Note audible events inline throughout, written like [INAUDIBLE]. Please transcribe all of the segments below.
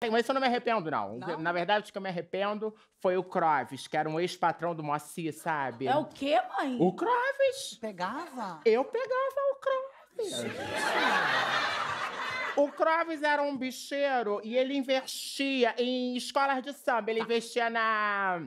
Mas isso eu não me arrependo, não. não. Na verdade, o que eu me arrependo foi o Croves, que era um ex-patrão do Moacir, sabe? É o quê, mãe? O Croves. Pegava? Eu pegava o Croves. O Croves era um bicheiro e ele investia em escolas de samba. Ele investia na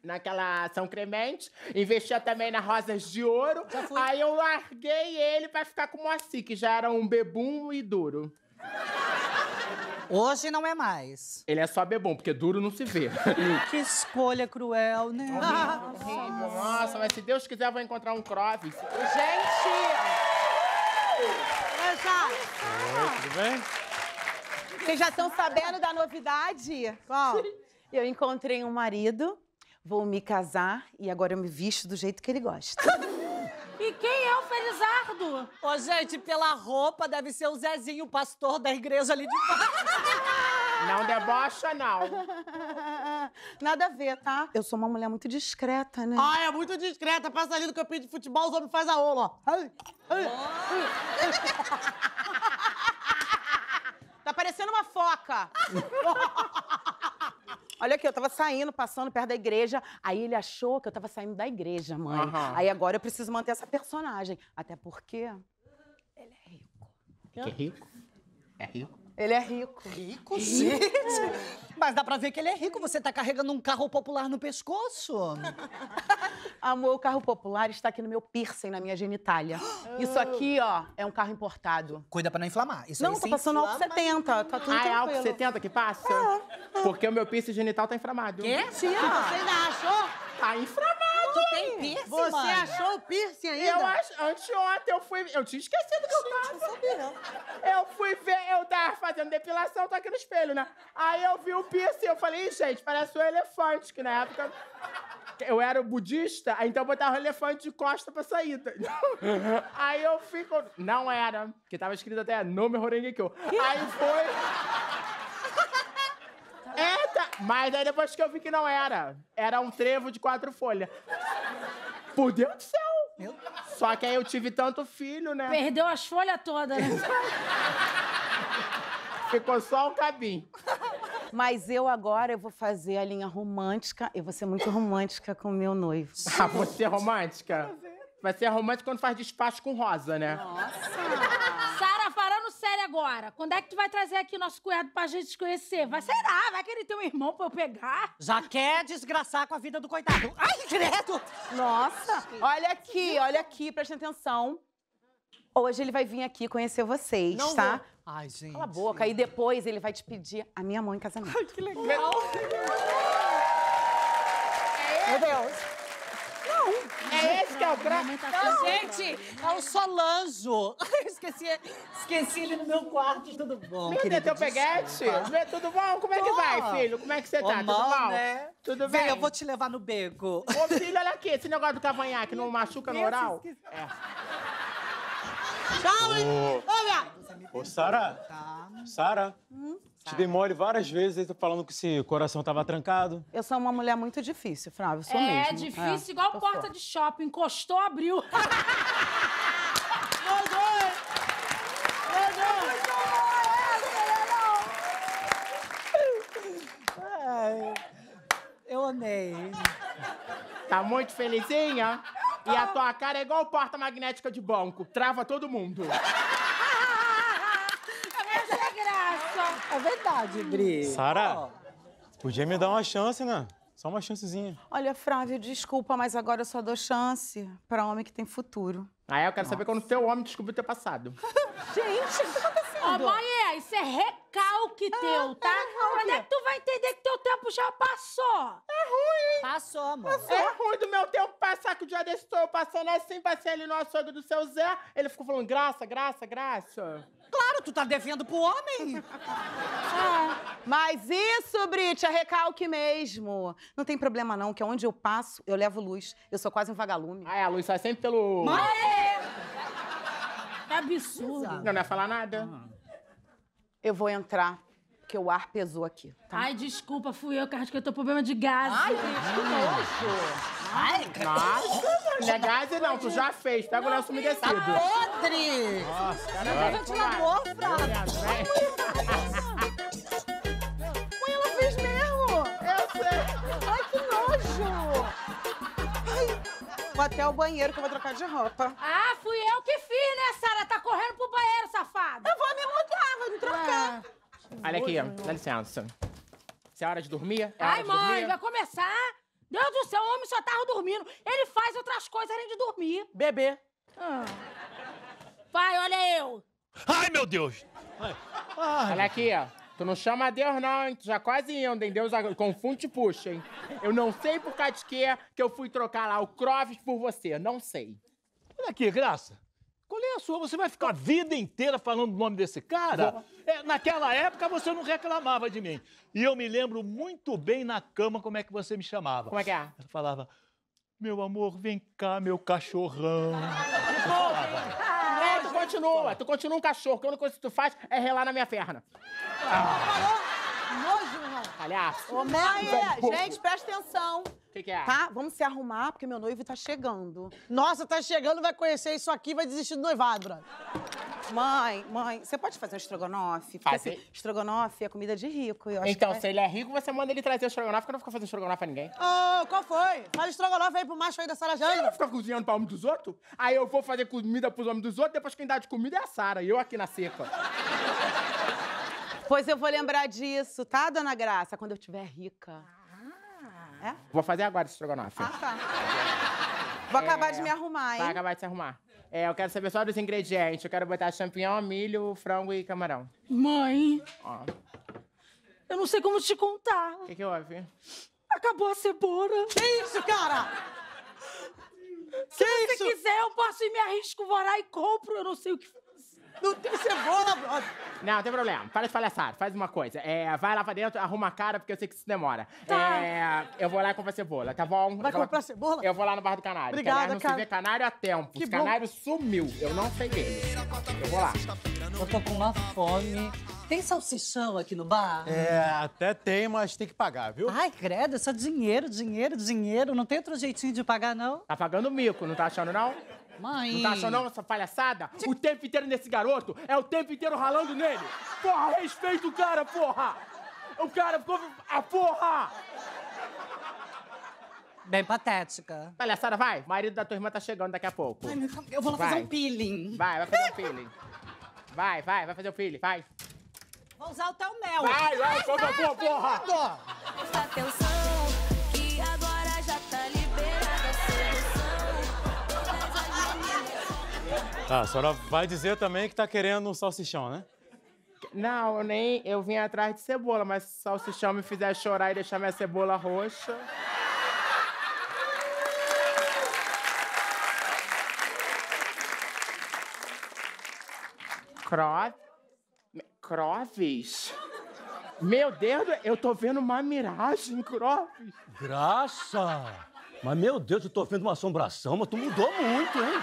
naquela São Clemente, investia também na Rosas de Ouro. Aí eu larguei ele para ficar com o Moacir, que já era um bebum e duro. Hoje não é mais. Ele é só bebom, porque duro não se vê. [LAUGHS] que escolha cruel, né? Nossa, Nossa, mas se Deus quiser, eu vou encontrar um Crovis. Gente! Eu Oi, tudo bem? Vocês já estão sabendo da novidade? Qual? Eu encontrei um marido, vou me casar e agora eu me visto do jeito que ele gosta. [LAUGHS] E quem é o Felizardo? Ô, oh, gente, pela roupa, deve ser o Zezinho, o pastor da igreja ali de Não debocha, não. Nada a ver, tá? Eu sou uma mulher muito discreta, né? Ah, é muito discreta. Passa ali no campinho de futebol, os homens fazem a ola. Ai, ai, ai. Tá parecendo uma foca. [LAUGHS] Olha aqui, eu tava saindo, passando perto da igreja, aí ele achou que eu tava saindo da igreja, mãe. Uhum. Aí agora eu preciso manter essa personagem. Até porque ele é rico. Que rico? É rico? Ele é rico. Rico, gente? Mas dá pra ver que ele é rico. Você tá carregando um carro popular no pescoço. [LAUGHS] Amor, o carro popular está aqui no meu piercing, na minha genitália. Isso aqui, ó, é um carro importado. Cuida pra não inflamar. Isso não, aí, tô passando álcool 70. Tá tudo Ah, é álcool 70 que passa? É. Porque o meu piercing genital tá inflamado. Quê? Sim, ó. Vocês acham? Tá inflamado. Tu tem piercing, Você mano? achou o piercing ainda? Eu acho... Anteontem eu fui... Eu tinha esquecido que eu tava. não sabia, não. Eu fui ver... Eu tava fazendo depilação, tô aqui no espelho, né? Aí eu vi o piercing, eu falei, gente, parece um elefante, que na época eu era budista, então eu botava um elefante de costa pra saída. Tá? [LAUGHS] Aí eu fico. Não era, que tava escrito até nome Horengekyo. Aí foi. É, [LAUGHS] mas aí depois que eu vi que não era. Era um trevo de quatro folhas. Por Deus do céu! Meu... Só que aí eu tive tanto filho, né? Perdeu as folhas todas, né? [LAUGHS] Ficou só o cabinho. Mas eu agora eu vou fazer a linha romântica. Eu vou ser muito romântica com o meu noivo. Ah, você é romântica? Tá Vai ser romântica quando faz despacho com rosa, né? Nossa! agora? Quando é que tu vai trazer aqui nosso cunhado pra gente conhecer? Vai, será? Vai que ele tem um irmão pra eu pegar? Já quer desgraçar com a vida do coitado. Ai, credo! Nossa! Olha aqui, olha aqui, presta atenção. Hoje ele vai vir aqui conhecer vocês, Não tá? vou. Ai, gente. Cala a boca. E depois ele vai te pedir a minha mãe em casamento. Ai, que legal. É Meu Deus. Não. É esse que é o craque. Tá Não, gente, é o Solanjo farmácia, esqueci ele no meu quarto, tudo bom. Meu Deus, teu peguete? Tudo bom? Como é que Tô. vai, filho? Como é que você tá? Ô, tudo bom? Né? Tudo bem? Vem, eu vou te levar no beco. Ô, filho, olha aqui, esse negócio do cavanhaque não machuca no oral? É. Tchau, hein? Ô, Ô Sara. Tá. Sara. Hum? Te dei mole várias vezes, tô falando que esse coração tava trancado. Eu sou uma mulher muito difícil, Flávio, sou é, mesmo. Difícil, ah. é, difícil, igual porta forte. de shopping. Encostou, abriu. [LAUGHS] Mandou, Ai, eu amei. Tá muito felizinha? E a tua cara é igual porta magnética de banco. Trava todo mundo. Essa é graça. É verdade, Bri. Sara, oh. podia me dar uma chance, né? Só uma chancezinha. Olha, Frávio, desculpa, mas agora eu só dou chance pra homem que tem futuro. Aí eu quero Nossa. saber quando o seu homem descobriu o teu passado. [LAUGHS] Gente, o que tá acontecendo? falando. Ô, isso é recalque teu, ah, tá? É recalque. Quando é que tu vai entender que teu tempo já passou? É ruim, hein? Passou, amor. Passou. É ruim do meu tempo passar, que o dia desse estou passando assim, passei ali no açougue do seu Zé, ele ficou falando graça, graça, graça. Claro, tu tá devendo pro homem. [LAUGHS] É. mas isso, Brit, é recalque mesmo. Não tem problema não, que onde eu passo, eu levo luz. Eu sou quase um vagalume. Ah, é, a luz sai sempre pelo... Mãe! É absurdo. Não, não ia é falar nada. Ah. Eu vou entrar, porque o ar pesou aqui. Tá? Ai, desculpa, fui eu, Carlos, que eu tô com problema de gás. Ai, gente, que nojo! Ai, nossa! Não é gás não, tu já fez. Pega o lenço umedecido. Tá podre! Nossa, cara. sei. Ai, que nojo! Vou até o banheiro que eu vou trocar de roupa. Ah, Olha aqui, ó. dá licença. Se é hora de dormir, é Ai, hora de mãe, dormir. vai começar? Deus do céu, o homem só tava dormindo. Ele faz outras coisas além de dormir. Bebê. Ah. Pai, olha eu. Ai, meu Deus. Ai. Olha aqui, ó. Tu não chama Deus, não, hein? Tu já quase indo, hein? Deus confunde e puxa, hein? Eu não sei por causa de que que eu fui trocar lá o Croft por você. Não sei. Olha aqui, Graça. Qual é a sua? Você vai ficar a vida inteira falando o nome desse cara? É, naquela época você não reclamava de mim. E eu me lembro muito bem na cama como é que você me chamava. Como é que é? Ela falava, meu amor, vem cá, meu cachorrão. é, tu continua, tu continua um cachorro. A única coisa que tu faz é relar na minha perna. Ah. Nojo! palhaço. Ô, Maia, é. gente, presta atenção. O que, que, é? Tá? Vamos se arrumar, porque meu noivo tá chegando. Nossa, tá chegando, vai conhecer isso aqui, vai desistir do noivado, Mãe, mãe, você pode fazer um estrogonofe? Fazer? assim, estrogonofe é comida de rico. então, é. se ele é rico, você manda ele trazer o estrogonofe, que eu não fico fazendo estrogonofe pra ninguém. Ô, oh, qual foi? Faz estrogonofe aí pro macho aí da Sara Jane. Você não fica cozinhando pra homem dos outros? Aí eu vou fazer comida pros homens dos outros, depois quem dá de comida é a Sara, e eu aqui na seca. Pois eu vou lembrar disso, tá, dona Graça? Quando eu estiver rica. Ah. É? Vou fazer agora esse estrogonofe. Ah, tá. Vou acabar é... de me arrumar, hein? Vai acabar de se arrumar. É, eu quero saber só dos ingredientes. Eu quero botar champignon, milho, frango e camarão. Mãe! Ó. Eu não sei como te contar. O que, que houve? Acabou a cebola. Que isso, cara? Se que você isso? quiser, eu posso ir me arrisco, vou e compro. Eu não sei o que não tem cebola, brother. Não, não tem problema. Para de palhaçada. Faz uma coisa. É, vai lá pra dentro, arruma a cara, porque eu sei que isso demora. Tá. É, eu vou lá e comprar cebola, tá bom? Vai comprar vou... cebola? Eu vou lá no Bar do Canário. Obrigada, cara. não cara. se vê canário há tempo. Que canário canários sumiu. Eu não sei dele. Eu vou lá. Eu tô com uma fome. Tem salsichão aqui no bar? É, até tem, mas tem que pagar, viu? Ai, credo, é só dinheiro, dinheiro, dinheiro. Não tem outro jeitinho de pagar, não? Tá pagando mico, não tá achando, não? Mãe. Não tá achando não essa palhaçada? O tempo inteiro nesse garoto é o tempo inteiro ralando nele. Porra, respeita o cara, porra! O cara ficou. A ah, porra! Bem patética. Palhaçada, vai. O marido da tua irmã tá chegando daqui a pouco. Ai, meu, eu vou lá vai. fazer um peeling. Vai, vai fazer um peeling. Vai, vai, vai fazer um peeling, vai. Vou usar o teu mel. Vai, vai, por favor, porra! Presta atenção. Tá, a senhora vai dizer também que tá querendo um salsichão, né? Não, eu nem. Eu vim atrás de cebola, mas se o salsichão me fizer chorar e deixar minha cebola roxa. Crove? Croves? Meu Deus, eu tô vendo uma miragem, Croves. Graça! Mas, meu Deus, eu tô vendo uma assombração, mas tu mudou muito, hein?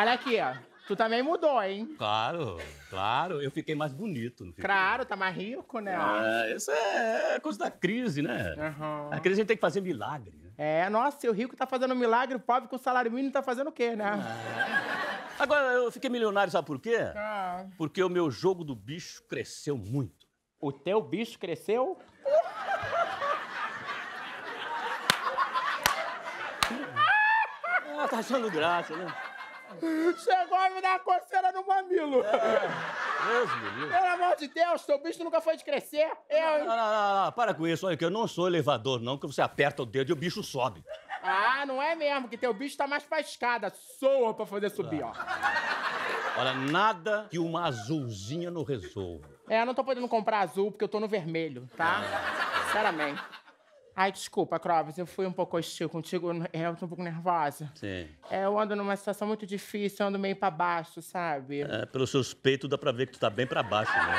Olha aqui, ó. Tu também mudou, hein? Claro, claro. Eu fiquei mais bonito. Não fiquei? Claro, tá mais rico, né? Ah, isso é coisa da crise, né? Uhum. A crise a gente tem que fazer milagre. Né? É, nossa, o rico tá fazendo milagre, o pobre com salário mínimo tá fazendo o quê, né? Ah. Agora, eu fiquei milionário, sabe por quê? Ah. Porque o meu jogo do bicho cresceu muito. O teu bicho cresceu? Ela ah, tá achando graça, né? Chegou a me dar uma coceira no mamilo. É. Pelo amor de Deus, seu bicho nunca foi de crescer. Eu, Não, não, não, não, para com isso. Olha, que eu não sou elevador, não, que você aperta o dedo e o bicho sobe. Ah, não é mesmo, que teu bicho tá mais pra escada. Soa pra fazer subir, ah. ó. Olha, nada que uma azulzinha não resolva. É, eu não tô podendo comprar azul porque eu tô no vermelho, tá? Ah. Sinceramente. Ai, desculpa, Crovis, eu fui um pouco hostil contigo, é, eu tô um pouco nervosa. Sim. É, eu ando numa situação muito difícil, eu ando meio pra baixo, sabe? É, pelo seu peito dá pra ver que tu tá bem pra baixo, né?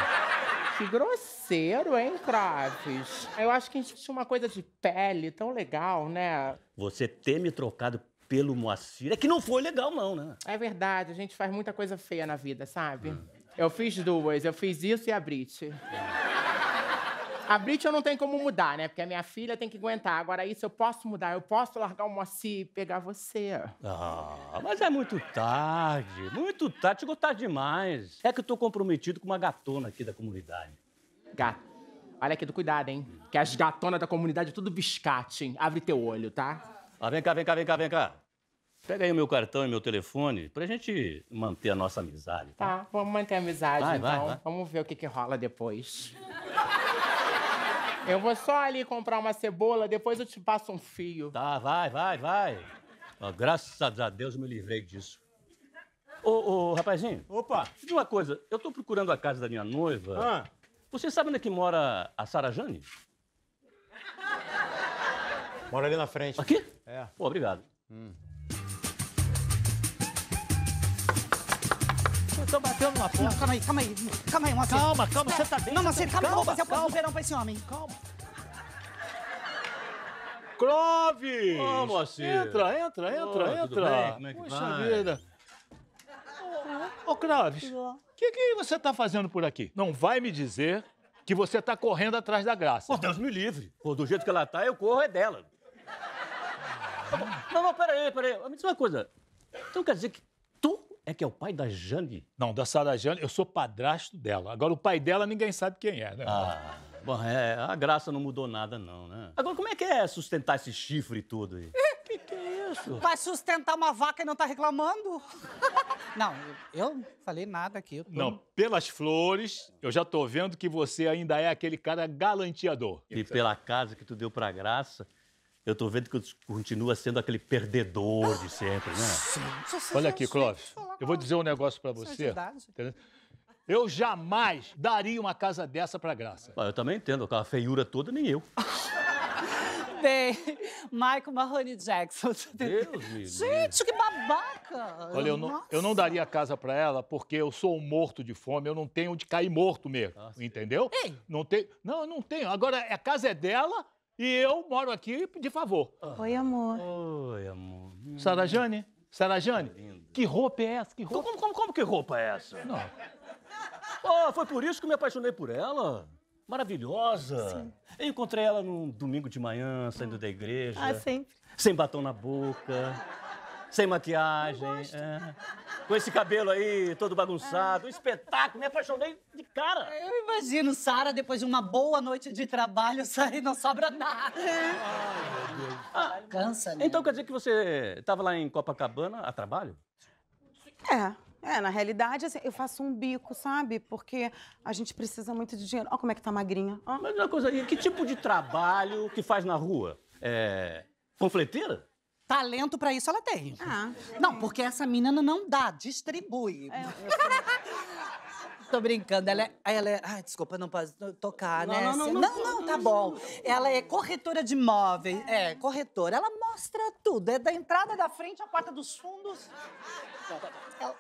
Que grosseiro, hein, Crovis? Eu acho que a gente tinha uma coisa de pele tão legal, né? Você ter me trocado pelo Moacir é que não foi legal, não, né? É verdade, a gente faz muita coisa feia na vida, sabe? Hum. Eu fiz duas, eu fiz isso e a Brit. A eu não tem como mudar, né? Porque a minha filha tem que aguentar. Agora isso eu posso mudar. Eu posso largar o Moacir e pegar você. Ah, mas é muito tarde. Muito tarde. Chegou tarde demais. É que eu tô comprometido com uma gatona aqui da comunidade. Gato. Olha aqui, do cuidado, hein? Que as gatonas da comunidade é tudo biscate, hein? Abre teu olho, tá? Ah, vem cá, vem cá, vem cá, vem cá. Pega aí o meu cartão e meu telefone pra gente manter a nossa amizade. Tá, tá vamos manter a amizade, vai, então. Vai, vai. Vamos ver o que, que rola depois. Eu vou só ali comprar uma cebola, depois eu te passo um fio. Tá, vai, vai, vai. graças a Deus me livrei disso. Ô, ô, rapazinho. Opa! Diz uma coisa, eu tô procurando a casa da minha noiva. Ah. Você sabe onde é que mora a Sara Jane? Mora ali na frente. Aqui? É. Pô, obrigado. Hum. estão batendo uma porta. Não, calma aí, calma aí. Calma aí, Moacir. Calma, calma, você tá bem. Não, Moacir, calma, calma, calma, calma. eu vou fazer o verão pra esse homem. Calma. Clóvis! Vamos assim. Entra, entra, entra, oh, entra. Bem? Como é que Poxa vai? vida. Ô, oh, Clóvis, o que, que você tá fazendo por aqui? Não vai me dizer que você tá correndo atrás da graça. Por oh, Deus me livre. Pô, do jeito que ela tá, eu corro é dela. Não, ah. não, peraí, peraí. Me diz uma coisa. Então quer dizer que é que é o pai da Jane? Não, da Sara Jane, eu sou padrasto dela. Agora, o pai dela ninguém sabe quem é, né? Ah, bom, é, a graça não mudou nada, não, né? Agora, como é que é sustentar esse chifre todo aí? É, que que é isso? Vai sustentar uma vaca e não tá reclamando? [LAUGHS] Não, eu não falei nada aqui. Tô... Não, pelas flores, eu já tô vendo que você ainda é aquele cara galanteador. E pela casa que tu deu pra graça, eu tô vendo que tu continua sendo aquele perdedor de sempre, né? Sim. Olha aqui, Clóvis. Eu vou dizer um negócio para você. Eu jamais daria uma casa dessa pra graça. Ah, eu também entendo, aquela feiura toda, nem eu. [LAUGHS] Bem, Michael Mahoney Jackson. Deus me Gente, que babaca! Olha, eu não, eu não daria casa pra ela porque eu sou um morto de fome, eu não tenho onde cair morto mesmo, Nossa. Ah, entendeu? Ei. Não tem, não, eu não tenho. Agora, a casa é dela, e eu moro aqui de favor. Oi, amor. Oi, amor. Sara Jane? Sara Jane? Que roupa é essa? Que roupa? Então como, como, como que roupa é essa? Não. Oh, foi por isso que me apaixonei por ela. Maravilhosa. Sim. Eu encontrei ela num domingo de manhã, saindo da igreja. Ah, sempre. Sem batom na boca. Sem maquiagem. É. Com esse cabelo aí, todo bagunçado. Um é. espetáculo. Me apaixonei de cara. Eu imagino, Sara, depois de uma boa noite de trabalho, [LAUGHS] sair não sobra nada. Ai, meu Deus. Ah, Cansa, né? Então quer dizer que você estava lá em Copacabana a trabalho? É. É, na realidade, assim, eu faço um bico, sabe? Porque a gente precisa muito de dinheiro. Olha como é que tá magrinha. Ó. Mas uma coisa, que tipo de trabalho que faz na rua? É. Panfleteira? Talento pra isso ela tem. Ah. Não, porque essa menina não dá, distribui. É. [LAUGHS] Tô brincando, ela é. Ela é ai, desculpa, não posso tocar, não, né? Não não, assim. não não, não, tá bom. Ela é corretora de imóveis. É, é corretora. Ela mostra tudo. É da entrada da frente à porta dos fundos. Ela...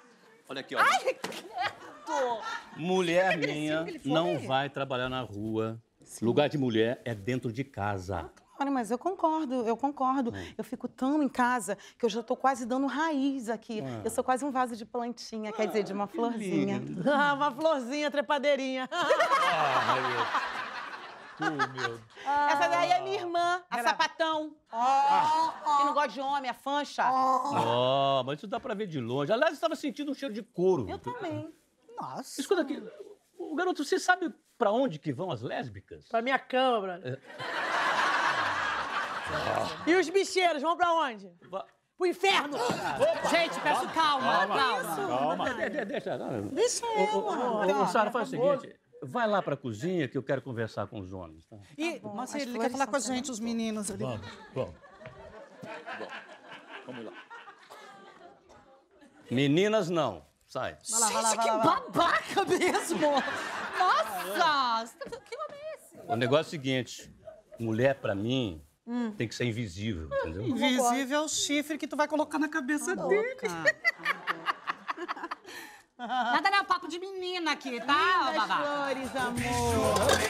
Olha aqui, ó. Ai, quieto! Mulher minha não vai trabalhar na rua. Sim. Lugar de mulher é dentro de casa. Ah, Olha, mas eu concordo, eu concordo. Hum. Eu fico tão em casa que eu já estou quase dando raiz aqui. Ah. Eu sou quase um vaso de plantinha, ah, quer dizer, de uma ah, florzinha. [LAUGHS] Ah, uma florzinha trepadeirinha. Ah, meu ah, Essa daí é minha irmã, a era... sapatão. Oh, ah. Que não oh. gosta de homem, a é fancha. Oh. oh. mas isso dá pra ver de longe. Aliás, eu estava sentindo um cheiro de couro. Eu também. Nossa. Escuta aqui. O garoto, você sabe pra onde que vão as lésbicas? Pra minha câmara. É. Ah. E os bicheiros, vão pra onde? Pro inferno! Gente, peço calma, calma. Calma. Deixa, não. Deixa é, eu, Sara, faz o seguinte. Vai lá pra cozinha que eu quero conversar com os homens. Tá? E, tá mas ele quer falar com a gente, né? os meninos ali. Vamos, vamos. Vamos lá. Meninas, não. Sai. que babaca mesmo! Nossa! Tá que homem é esse? O negócio é o seguinte. Mulher, pra mim, Hum. Tem que ser invisível, entendeu? Hum, invisível é o chifre que tu vai colocar na cabeça Boca. Tá dele. [LAUGHS] Nada não é papo de menina aqui, tá, babá? flores, amor.